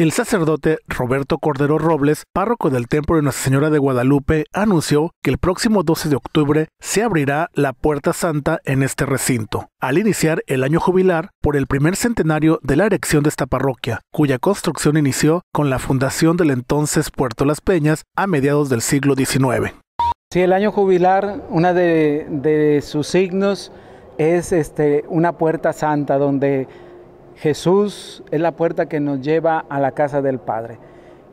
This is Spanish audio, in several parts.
El sacerdote Roberto Cordero Robles, párroco del Templo de Nuestra Señora de Guadalupe, anunció que el próximo 12 de octubre se abrirá la Puerta Santa en este recinto, al iniciar el año jubilar por el primer centenario de la erección de esta parroquia, cuya construcción inició con la fundación del entonces Puerto Las Peñas a mediados del siglo XIX. Si el año jubilar, una de, sus signos es este, una puerta santa donde Jesús es la puerta que nos lleva a la casa del Padre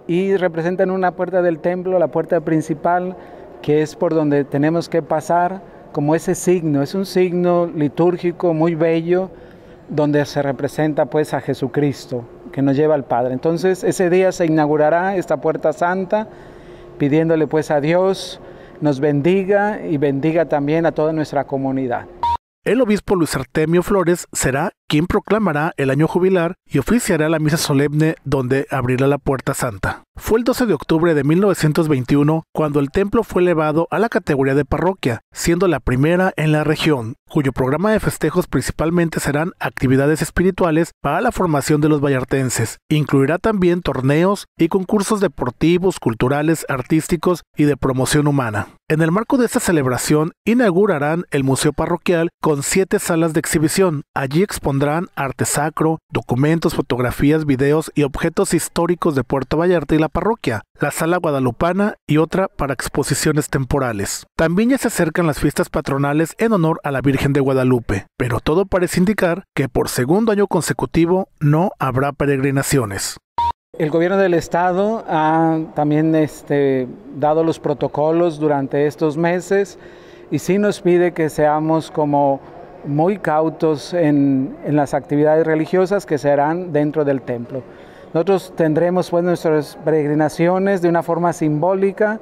y representan una puerta del templo, la puerta principal, que es por donde tenemos que pasar como ese signo. Es un signo litúrgico muy bello donde se representa pues a Jesucristo que nos lleva al Padre. Entonces ese día se inaugurará esta puerta santa pidiéndole pues a Dios nos bendiga y bendiga también a toda nuestra comunidad. El obispo Luis Artemio Flores será quien proclamará el año jubilar y oficiará la misa solemne donde abrirá la puerta santa. Fue el 12 de octubre de 1921 cuando el templo fue elevado a la categoría de parroquia, siendo la primera en la región, cuyo programa de festejos principalmente serán actividades espirituales para la formación de los vallartenses. Incluirá también torneos y concursos deportivos, culturales, artísticos y de promoción humana. En el marco de esta celebración inaugurarán el Museo Parroquial con siete salas de exhibición. Allí expondrán expondrán arte sacro, documentos, fotografías, videos y objetos históricos de Puerto Vallarta y la parroquia, la Sala Guadalupana y otra para exposiciones temporales. También ya se acercan las fiestas patronales en honor a la Virgen de Guadalupe, pero todo parece indicar que por segundo año consecutivo no habrá peregrinaciones. El gobierno del estado ha también este, dado los protocolos durante estos meses y sí nos pide que seamos como muy cautos en, las actividades religiosas que se harán dentro del templo. Nosotros tendremos pues nuestras peregrinaciones de una forma simbólica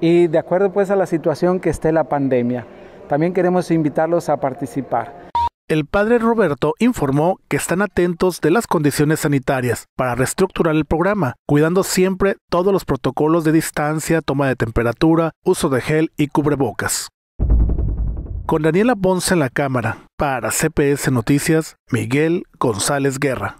y de acuerdo pues a la situación que esté la pandemia. También queremos invitarlos a participar. El padre Roberto informó que están atentos de las condiciones sanitarias para reestructurar el programa, cuidando siempre todos los protocolos de distancia, toma de temperatura, uso de gel y cubrebocas. Con Daniela Ponce en la cámara, para CPS Noticias, Miguel González Guerra.